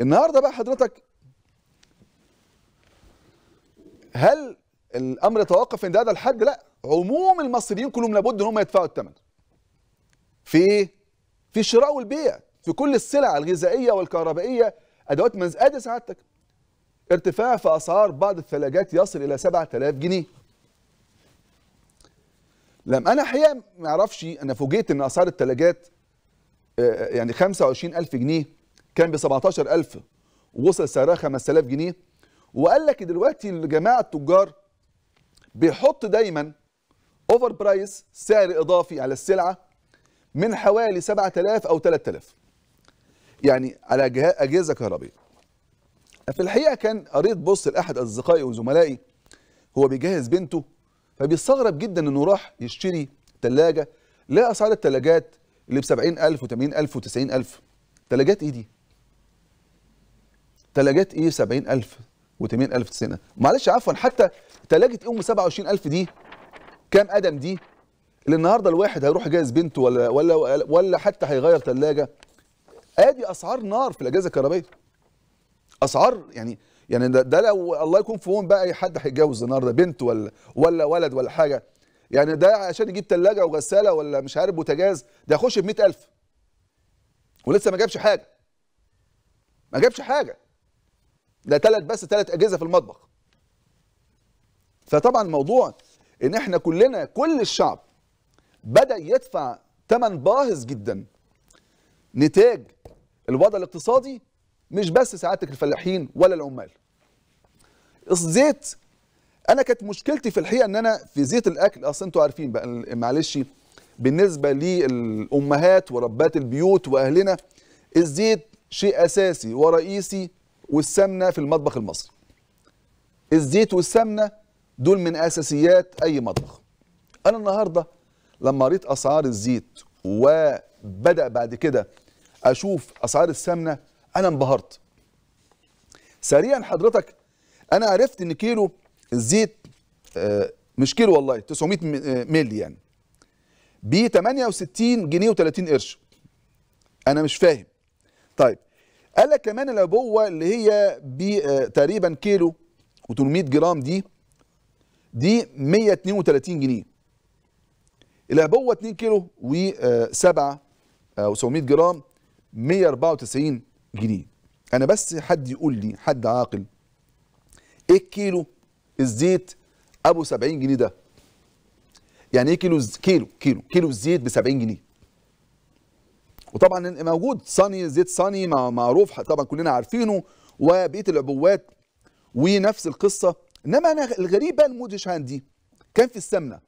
النهارده بقى حضرتك هل الامر يتوقف عند هذا الحد؟ لا عموم المصريين كلهم لابد ان هم يدفعوا الثمن. في ايه؟ في الشراء والبيع في كل السلع الغذائيه والكهربائيه ادوات منز ادي سعادتك ارتفاع في اسعار بعض الثلاجات يصل الى 7000 جنيه. لما انا حقيقه ما اعرفش انا فوجئت ان اسعار الثلاجات آه، يعني 25000 جنيه كان ب 17000 ووصل سعرها 5000 جنيه وقال لك دلوقتي الجماعه التجار بيحط دايما اوفر برايس سعر اضافي على السلعه من حوالي 7000 او 3000 يعني على اجهزه كهربائيه في الحقيقه كان قريت بص لاحد اصدقائي وزملائي هو بيجهز بنته فبيستغرب جدا انه راح يشتري ثلاجه لا اسعار الثلاجات اللي ب 70000 و80000 و90000 ثلاجات ايه دي؟ تلاجات ايه 70000 و 80000 سنه معلش عفوا حتى تلاجه ام 27000 دي كام ادم دي اللي النهارده الواحد هيروح جايز بنته ولا ولا ولا حتى هيغير ثلاجه ادي اسعار نار في الاجهزه الكهربائيه اسعار يعني يعني ده, ده لو الله يكون في عون بقى اي حد هيتجوز النهارده بنت ولا ولا ولد ولا حاجه يعني ده عشان يجيب ثلاجه وغساله ولا مش عارف بوتاجاز ده يخش ب 100000 ولسه ما جابش حاجه ما جابش حاجه ده ثلاث بس ثلاث اجهزه في المطبخ فطبعا الموضوع ان احنا كلنا كل الشعب بدا يدفع ثمن باهظ جدا نتاج الوضع الاقتصادي مش بس سعادتك الفلاحين ولا العمال الزيت انا كانت مشكلتي في الحقيقه ان انا في زيت الاكل اصل انتوا عارفين بقى معلش بالنسبه للامهات وربات البيوت واهلنا الزيت شيء اساسي ورئيسي والسمنه في المطبخ المصري الزيت والسمنه دول من اساسيات اي مطبخ انا النهارده لما قريت اسعار الزيت وبدا بعد كده اشوف اسعار السمنه انا انبهرت سريعا حضرتك انا عرفت ان كيلو الزيت آه، مش كيلو والله 900 آه، مللي يعني ب 68 جنيه و30 قرش انا مش فاهم طيب قال لك كمان العبوه اللي هي آه، تقريبا كيلو و800 جرام دي دي 132 جنيه العبوه 2 كيلو و7 او 700 جرام 194 جنيه انا بس حد يقول لي حد عاقل ايه الكيلو الزيت ابو 70 جنيه ده يعني ايه كيلو كيلو كيلو كيلو الزيت ب 70 جنيه وطبعا موجود صاني زيت صاني معروف طبعا كلنا عارفينه وبيت العبوات ونفس القصه انما انا الغريب بقى المودش عندي كان في السمنه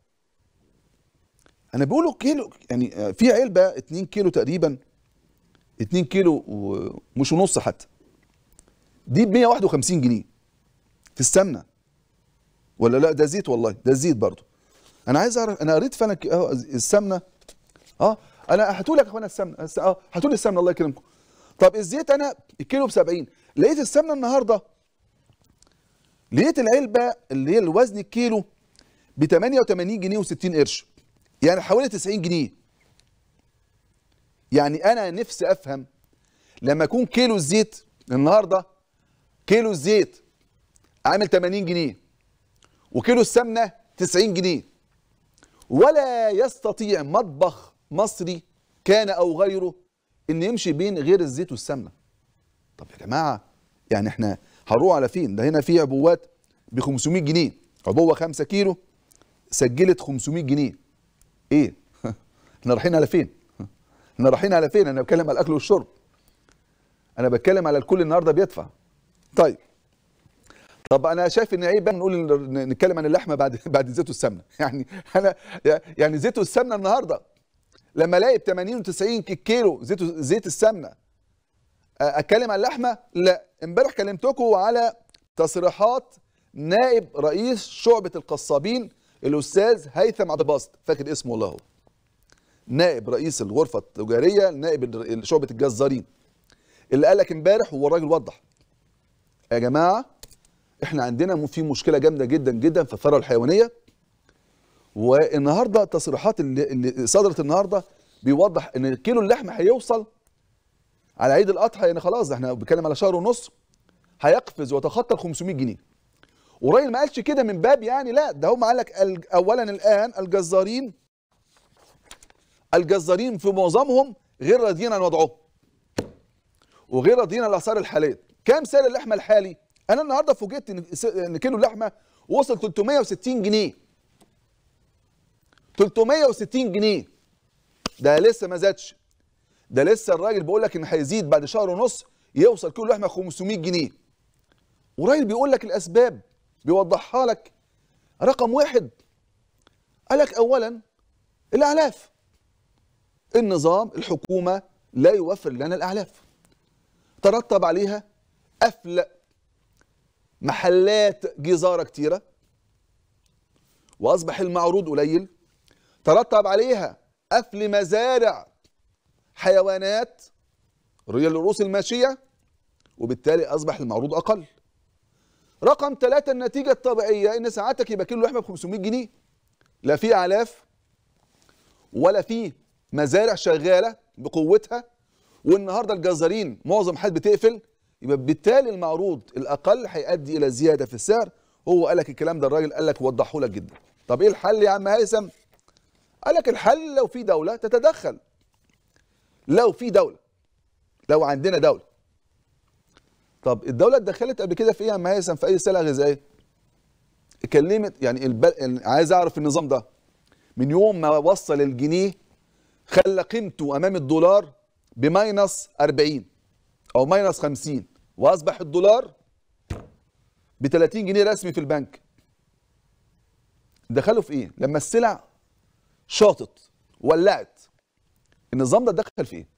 انا بيقولوا كيلو يعني في علبه 2 كيلو تقريبا 2 كيلو ومش ونص حتى دي ب 151 جنيه في السمنه ولا لا ده زيت والله ده زيت برضه انا عايز اعرف انا قريت فعلا آه، السمنه اه انا هاتوا لك يا اخوانا السمنه اه هاتوا لي السمنه الله يكرمكم طب الزيت انا الكيلو ب 70 لقيت السمنه النهارده لقيت العلبه اللي هي الوزن الكيلو ب 88 جنيه و60 قرش يعني حوالي 90 جنيه يعني انا نفسي افهم لما اكون كيلو الزيت النهارده كيلو الزيت عامل 80 جنيه وكيلو السمنه 90 جنيه ولا يستطيع مطبخ مصري كان أو غيره إن يمشي بين غير الزيت والسمنة طب يا جماعة يعني احنا هنروح على فين ده هنا في عبوات ب 500 جنيه عبوة 5 كيلو سجلت 500 جنيه ايه احنا رايحين على فين احنا رايحين على فين انا بتكلم على الاكل والشرب انا بتكلم على الكل النهارده بيدفع طيب طب انا شايف ان عيب نقول نتكلم عن اللحمه بعد بعد زيت والسمنه يعني انا يعني زيت والسمنه النهارده لما الاقي ب 80 و90 كيلو زيت زيت السمنه اتكلم عن اللحمه لا امبارح كلمتكم على تصريحات نائب رئيس شعبه القصابين الاستاذ هيثم عبد الباسط فاكر اسمه والله هو نائب رئيس الغرفه التجاريه نائب شعبه الجزارين اللي قال لك امبارح هو الراجل وضح يا جماعه احنا عندنا في مشكله جامده جدا جدا في الثروه الحيوانيه والنهارده التصريحات اللي, اللي صدرت النهارده بيوضح ان كيلو اللحم هيوصل على عيد الاضحى يعني خلاص احنا بنتكلم على شهر ونص هيقفز ويتخطى ال 500 جنيه وراجل ما قالش كده من باب يعني لا ده هم قال لك اولا الان الجزارين الجزارين في معظمهم غير راضيين عن وضعهم وغير راضيين عن الاسعار الحاليه كام سعر اللحمه الحالي انا النهارده فوجئت ان كيلو اللحمه وصل 360 جنيه 360 جنيه ده لسه ما زادش ده لسه الراجل بيقول لك ان هيزيد بعد شهر ونص يوصل كل لحمه 500 جنيه وراجل بيقول لك الاسباب بيوضحها لك رقم واحد قال لك اولا الاعلاف النظام الحكومه لا يوفر لنا الاعلاف ترتب عليها قفل محلات جزاره كتيره واصبح المعروض قليل ترتب عليها قفل مزارع حيوانات رجل الرؤوس الماشية وبالتالي أصبح المعروض أقل رقم ثلاثة النتيجة الطبيعية إن ساعتك يبقى كيلو لحمة ب 500 جنيه لا في أعلاف ولا في مزارع شغالة بقوتها والنهاردة الجزارين معظم حد بتقفل يبقى بالتالي المعروض الأقل هيؤدي إلى زيادة في السعر هو قال لك الكلام ده الراجل قال لك وضحه لك جدا طب إيه الحل يا عم هيثم قال لك الحل لو في دوله تتدخل لو في دوله لو عندنا دوله طب الدوله اتدخلت قبل كده في ايه يا عم هيثم في اي سلعه غذائيه اتكلمت يعني البل... يعني عايز اعرف النظام ده من يوم ما وصل الجنيه خلى قيمته امام الدولار بماينص 40 او ماينص 50 واصبح الدولار ب 30 جنيه رسمي في البنك دخلوا في ايه لما السلع شاطت ولعت النظام ده دخل في ايه